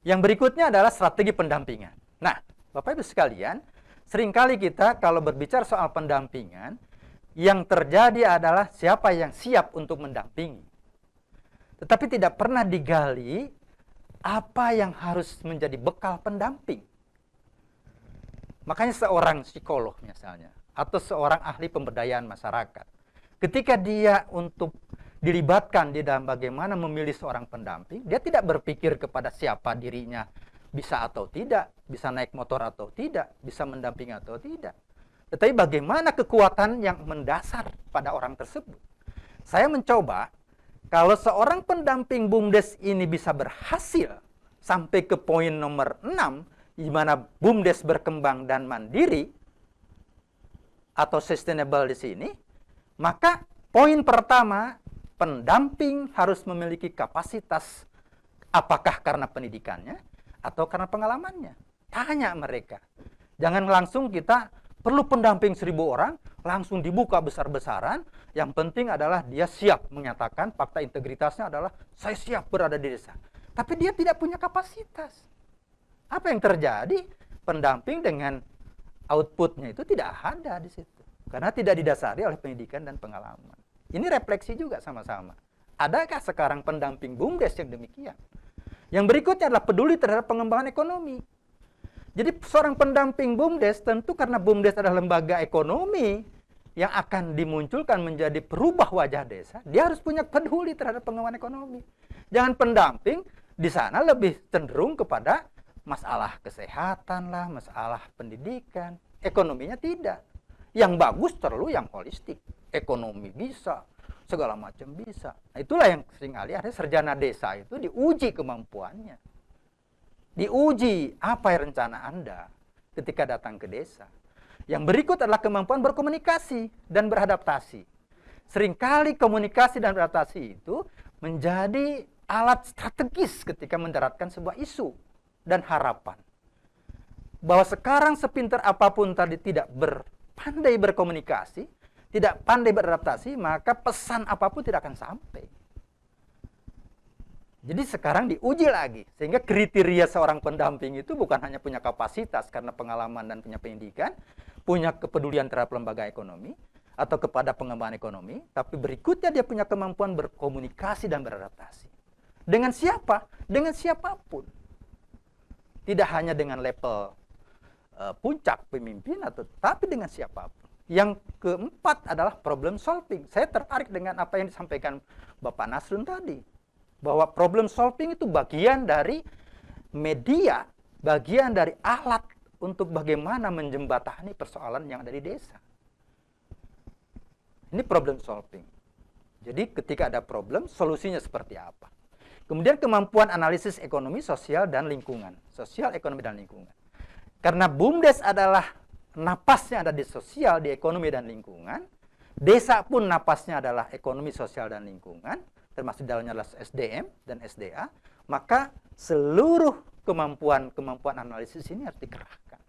Yang berikutnya adalah strategi pendampingan. Nah, Bapak Ibu sekalian, Seringkali kita kalau berbicara soal pendampingan, yang terjadi adalah siapa yang siap untuk mendampingi. Tetapi tidak pernah digali apa yang harus menjadi bekal pendamping. Makanya seorang psikolog misalnya, atau seorang ahli pemberdayaan masyarakat, ketika dia untuk dilibatkan di dalam bagaimana memilih seorang pendamping, dia tidak berpikir kepada siapa dirinya bisa atau tidak, bisa naik motor atau tidak, bisa mendamping atau tidak. Tetapi bagaimana kekuatan yang mendasar pada orang tersebut? Saya mencoba kalau seorang pendamping BUMDes ini bisa berhasil sampai ke poin nomor 6 di mana BUMDes berkembang dan mandiri atau sustainable di sini, maka poin pertama pendamping harus memiliki kapasitas apakah karena pendidikannya, atau karena pengalamannya. Tanya mereka. Jangan langsung kita perlu pendamping seribu orang, langsung dibuka besar-besaran. Yang penting adalah dia siap menyatakan fakta integritasnya adalah saya siap berada di desa. Tapi dia tidak punya kapasitas. Apa yang terjadi? Pendamping dengan outputnya itu tidak ada di situ. Karena tidak didasari oleh pendidikan dan pengalaman. Ini refleksi juga sama-sama. Adakah sekarang pendamping BUMDes yang demikian? Yang berikutnya adalah peduli terhadap pengembangan ekonomi. Jadi seorang pendamping BUMDes tentu karena BUMDes adalah lembaga ekonomi yang akan dimunculkan menjadi perubah wajah desa, dia harus punya peduli terhadap pengembangan ekonomi. Jangan pendamping di sana lebih cenderung kepada masalah kesehatan lah, masalah pendidikan, ekonominya tidak. Yang bagus terlalu yang holistik, ekonomi bisa, segala macam bisa. Nah, itulah yang sering kali ada serjana desa itu diuji kemampuannya. Diuji apa rencana Anda ketika datang ke desa. Yang berikut adalah kemampuan berkomunikasi dan beradaptasi. Seringkali komunikasi dan beradaptasi itu menjadi alat strategis ketika mendaratkan sebuah isu dan harapan. Bahwa sekarang sepinter apapun tadi tidak berpandai berkomunikasi, tidak pandai beradaptasi, maka pesan apapun tidak akan sampai. Jadi sekarang diuji lagi. Sehingga kriteria seorang pendamping itu bukan hanya punya kapasitas karena pengalaman dan punya pendidikan, punya kepedulian terhadap lembaga ekonomi, atau kepada pengembangan ekonomi, tapi berikutnya dia punya kemampuan berkomunikasi dan beradaptasi. Dengan siapa? Dengan siapapun. Tidak hanya dengan level uh, puncak pemimpin, atau tapi dengan siapapun. Yang keempat adalah problem solving. Saya tertarik dengan apa yang disampaikan Bapak Nasrun tadi. Bahwa problem solving itu bagian dari media, bagian dari alat untuk bagaimana menjembatani persoalan yang ada di desa. Ini problem solving. Jadi ketika ada problem, solusinya seperti apa? Kemudian kemampuan analisis ekonomi, sosial, dan lingkungan. Sosial, ekonomi, dan lingkungan. Karena BUMDES adalah napasnya ada di sosial, di ekonomi dan lingkungan. Desa pun napasnya adalah ekonomi, sosial dan lingkungan, termasuk dalamnya adalah SDM dan SDA. Maka seluruh kemampuan-kemampuan analisis ini harus dikerahkan.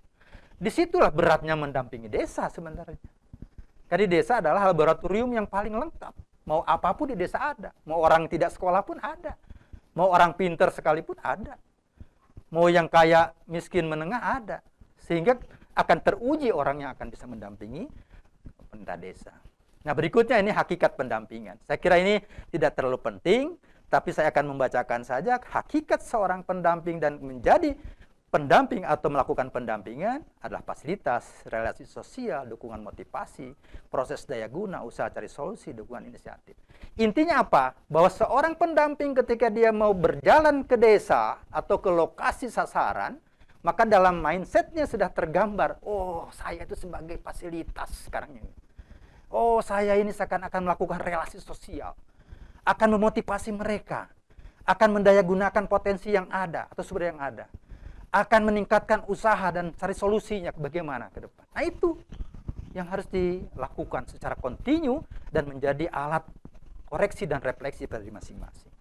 Disitulah beratnya mendampingi desa sebenarnya. Jadi desa adalah laboratorium yang paling lengkap. Mau apapun di desa ada. Mau orang tidak sekolah pun ada. Mau orang pinter sekalipun ada. Mau yang kaya miskin menengah ada. Sehingga akan teruji orang yang akan bisa mendampingi pemerintah desa. Nah, berikutnya ini hakikat pendampingan. Saya kira ini tidak terlalu penting, tapi saya akan membacakan saja hakikat seorang pendamping dan menjadi pendamping atau melakukan pendampingan adalah fasilitas, relasi sosial, dukungan motivasi, proses daya guna, usaha cari solusi, dukungan inisiatif. Intinya apa? Bahwa seorang pendamping ketika dia mau berjalan ke desa atau ke lokasi sasaran, maka dalam mindsetnya sudah tergambar, oh saya itu sebagai fasilitas sekarang ini. Oh saya ini seakan-akan melakukan relasi sosial. Akan memotivasi mereka. Akan mendaya gunakan potensi yang ada atau sumber yang ada. Akan meningkatkan usaha dan cari solusinya bagaimana ke depan. Nah itu yang harus dilakukan secara kontinu dan menjadi alat koreksi dan refleksi dari masing-masing.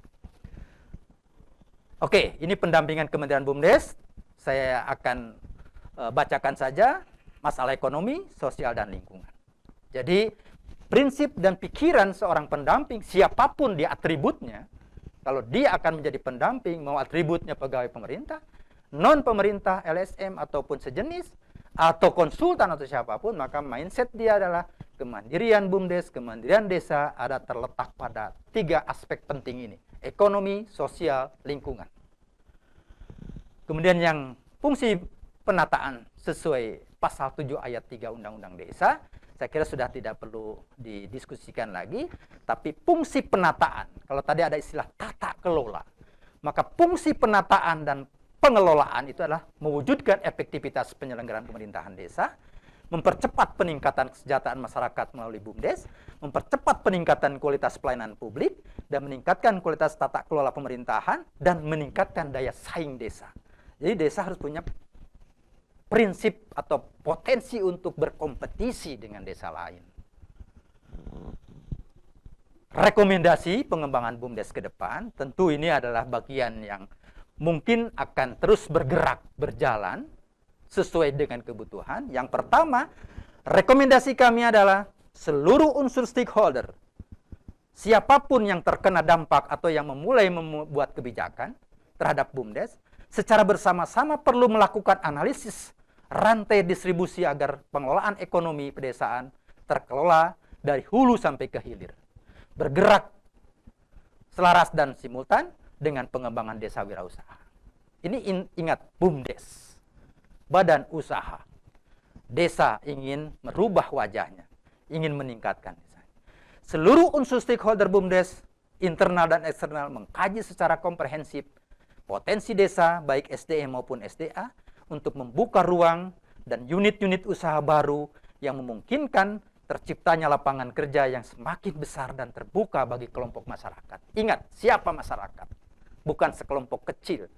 Oke, ini pendampingan Kementerian BUMDes saya akan eh, bacakan saja masalah ekonomi, sosial dan lingkungan. Jadi prinsip dan pikiran seorang pendamping siapapun di atributnya, kalau dia akan menjadi pendamping mau atributnya pegawai pemerintah, non pemerintah LSM ataupun sejenis atau konsultan atau siapapun, maka mindset dia adalah kemandirian BUMDes, kemandirian desa ada terletak pada tiga aspek penting ini, ekonomi, sosial, lingkungan. Kemudian yang fungsi penataan sesuai pasal 7 ayat 3 Undang-Undang Desa, saya kira sudah tidak perlu didiskusikan lagi, tapi fungsi penataan, kalau tadi ada istilah tata kelola, maka fungsi penataan dan pengelolaan itu adalah mewujudkan efektivitas penyelenggaraan pemerintahan desa, mempercepat peningkatan kesejahteraan masyarakat melalui BUMDes, mempercepat peningkatan kualitas pelayanan publik, dan meningkatkan kualitas tata kelola pemerintahan, dan meningkatkan daya saing desa. Jadi desa harus punya prinsip atau potensi untuk berkompetisi dengan desa lain. Rekomendasi pengembangan BUMDes ke depan, tentu ini adalah bagian yang mungkin akan terus bergerak, berjalan sesuai dengan kebutuhan. Yang pertama, rekomendasi kami adalah seluruh unsur stakeholder, siapapun yang terkena dampak atau yang memulai membuat kebijakan terhadap BUMDes, secara bersama-sama perlu melakukan analisis rantai distribusi agar pengelolaan ekonomi pedesaan terkelola dari hulu sampai ke hilir. Bergerak selaras dan simultan dengan pengembangan desa wirausaha. Ini in, ingat BUMDes, badan usaha. Desa ingin merubah wajahnya, ingin meningkatkan desanya. Seluruh unsur stakeholder BUMDes internal dan eksternal mengkaji secara komprehensif potensi desa baik SDM e maupun SDA untuk membuka ruang dan unit-unit usaha baru yang memungkinkan terciptanya lapangan kerja yang semakin besar dan terbuka bagi kelompok masyarakat. Ingat, siapa masyarakat? Bukan sekelompok kecil,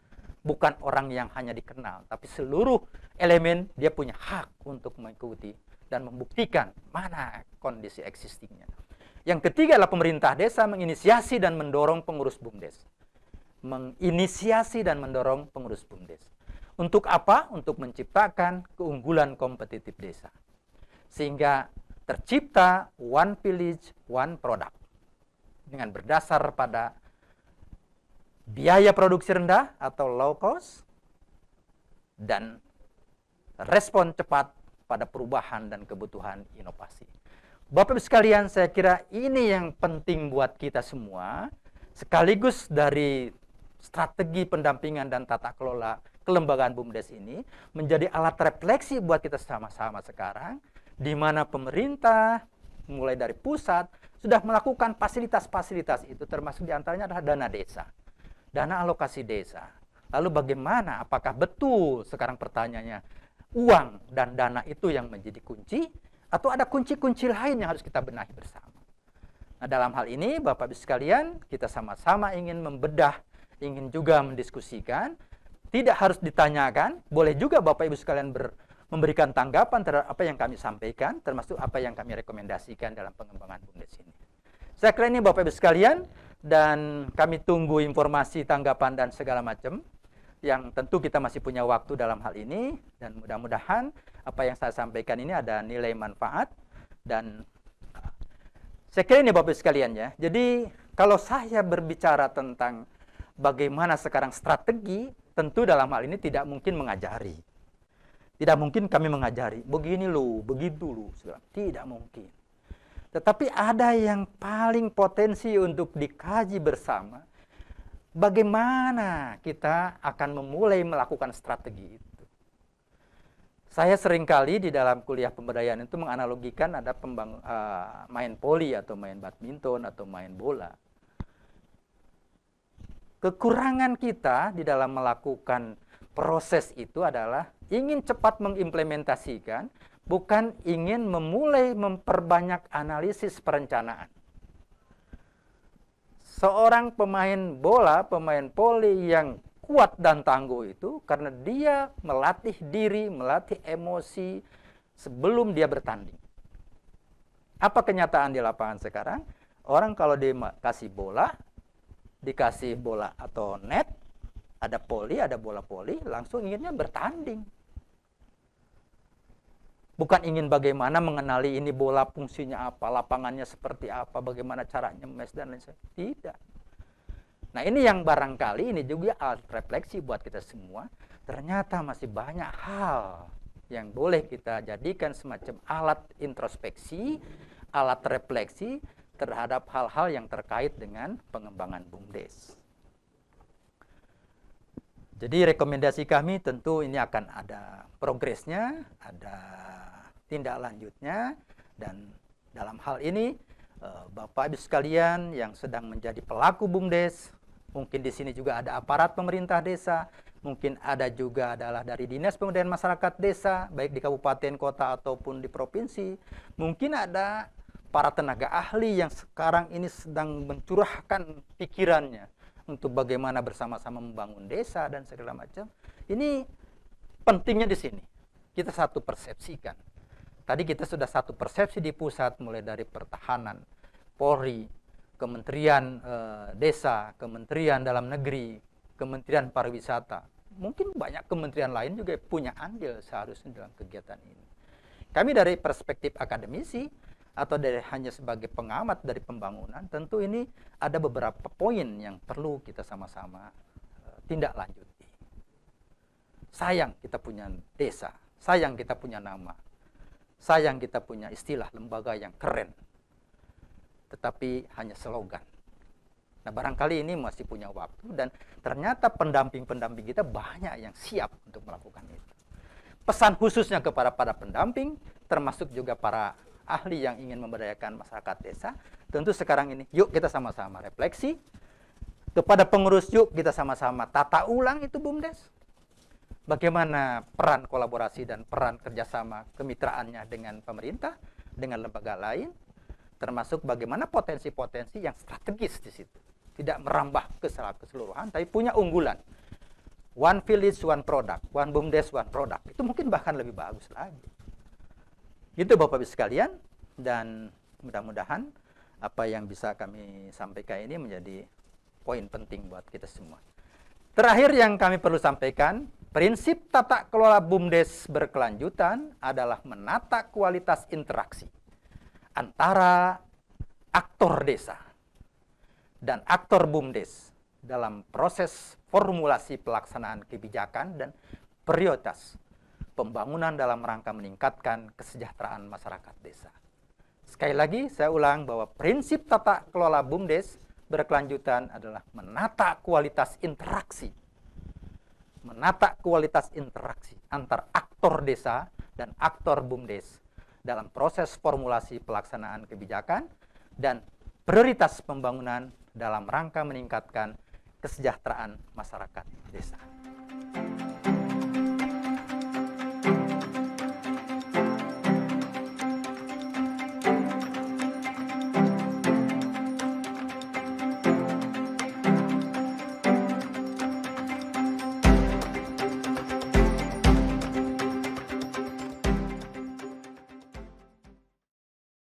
bukan orang yang hanya dikenal, tapi seluruh elemen dia punya hak untuk mengikuti dan membuktikan mana kondisi existingnya. Yang ketiga adalah pemerintah desa menginisiasi dan mendorong pengurus BUMDes menginisiasi dan mendorong pengurus BUMDes. Untuk apa? Untuk menciptakan keunggulan kompetitif desa. Sehingga tercipta one village, one product. Dengan berdasar pada biaya produksi rendah atau low cost dan respon cepat pada perubahan dan kebutuhan inovasi. Bapak Ibu sekalian, saya kira ini yang penting buat kita semua sekaligus dari strategi pendampingan dan tata kelola kelembagaan BUMDes ini menjadi alat refleksi buat kita sama-sama sekarang di mana pemerintah mulai dari pusat sudah melakukan fasilitas-fasilitas itu termasuk diantaranya adalah dana desa dana alokasi desa lalu bagaimana apakah betul sekarang pertanyaannya uang dan dana itu yang menjadi kunci atau ada kunci-kunci lain yang harus kita benahi bersama nah dalam hal ini Bapak Ibu sekalian kita sama-sama ingin membedah ingin juga mendiskusikan, tidak harus ditanyakan, boleh juga Bapak Ibu sekalian ber, memberikan tanggapan terhadap apa yang kami sampaikan, termasuk apa yang kami rekomendasikan dalam pengembangan BUMDES ini. Saya kira ini Bapak Ibu sekalian, dan kami tunggu informasi, tanggapan, dan segala macam yang tentu kita masih punya waktu dalam hal ini dan mudah-mudahan apa yang saya sampaikan ini ada nilai manfaat dan eh, saya kira ini Bapak ibu sekalian ya. Jadi kalau saya berbicara tentang bagaimana sekarang strategi tentu dalam hal ini tidak mungkin mengajari. Tidak mungkin kami mengajari, begini lu, begitu lu, Tidak mungkin. Tetapi ada yang paling potensi untuk dikaji bersama, bagaimana kita akan memulai melakukan strategi itu. Saya seringkali di dalam kuliah pemberdayaan itu menganalogikan ada pembang, uh, main poli atau main badminton atau main bola kekurangan kita di dalam melakukan proses itu adalah ingin cepat mengimplementasikan, bukan ingin memulai memperbanyak analisis perencanaan. Seorang pemain bola, pemain poli yang kuat dan tangguh itu karena dia melatih diri, melatih emosi sebelum dia bertanding. Apa kenyataan di lapangan sekarang? Orang kalau dikasih bola, dikasih bola atau net, ada poli, ada bola poli, langsung inginnya bertanding. Bukan ingin bagaimana mengenali ini bola fungsinya apa, lapangannya seperti apa, bagaimana caranya mes dan lain sebagainya. Tidak. Nah ini yang barangkali ini juga alat refleksi buat kita semua. Ternyata masih banyak hal yang boleh kita jadikan semacam alat introspeksi, alat refleksi, terhadap hal-hal yang terkait dengan pengembangan BUMDes. Jadi rekomendasi kami tentu ini akan ada progresnya, ada tindak lanjutnya, dan dalam hal ini eh, Bapak Ibu sekalian yang sedang menjadi pelaku BUMDes, mungkin di sini juga ada aparat pemerintah desa, mungkin ada juga adalah dari Dinas Pemberdayaan Masyarakat Desa, baik di kabupaten, kota, ataupun di provinsi, mungkin ada para tenaga ahli yang sekarang ini sedang mencurahkan pikirannya untuk bagaimana bersama-sama membangun desa dan segala macam. Ini pentingnya di sini. Kita satu persepsikan. Tadi kita sudah satu persepsi di pusat mulai dari pertahanan, Polri, Kementerian e, Desa, Kementerian Dalam Negeri, Kementerian Pariwisata. Mungkin banyak kementerian lain juga punya andil seharusnya dalam kegiatan ini. Kami dari perspektif akademisi atau dari hanya sebagai pengamat dari pembangunan, tentu ini ada beberapa poin yang perlu kita sama-sama eh, tindak lanjuti. Sayang kita punya desa, sayang kita punya nama, sayang kita punya istilah lembaga yang keren, tetapi hanya slogan. Nah, barangkali ini masih punya waktu dan ternyata pendamping-pendamping kita banyak yang siap untuk melakukan itu. Pesan khususnya kepada para pendamping termasuk juga para ahli yang ingin memberdayakan masyarakat desa, tentu sekarang ini yuk kita sama-sama refleksi kepada pengurus yuk kita sama-sama tata ulang itu BUMDes. Bagaimana peran kolaborasi dan peran kerjasama kemitraannya dengan pemerintah, dengan lembaga lain, termasuk bagaimana potensi-potensi yang strategis di situ. Tidak merambah ke keseluruhan, tapi punya unggulan. One village, one product. One BUMDes, one product. Itu mungkin bahkan lebih bagus lagi itu Bapak-Ibu sekalian dan mudah-mudahan apa yang bisa kami sampaikan ini menjadi poin penting buat kita semua. Terakhir yang kami perlu sampaikan, prinsip tata kelola BUMDes berkelanjutan adalah menata kualitas interaksi antara aktor desa dan aktor BUMDes dalam proses formulasi pelaksanaan kebijakan dan prioritas pembangunan dalam rangka meningkatkan kesejahteraan masyarakat desa. Sekali lagi saya ulang bahwa prinsip tata kelola BUMDes berkelanjutan adalah menata kualitas interaksi. Menata kualitas interaksi antar aktor desa dan aktor BUMDes dalam proses formulasi pelaksanaan kebijakan dan prioritas pembangunan dalam rangka meningkatkan kesejahteraan masyarakat desa.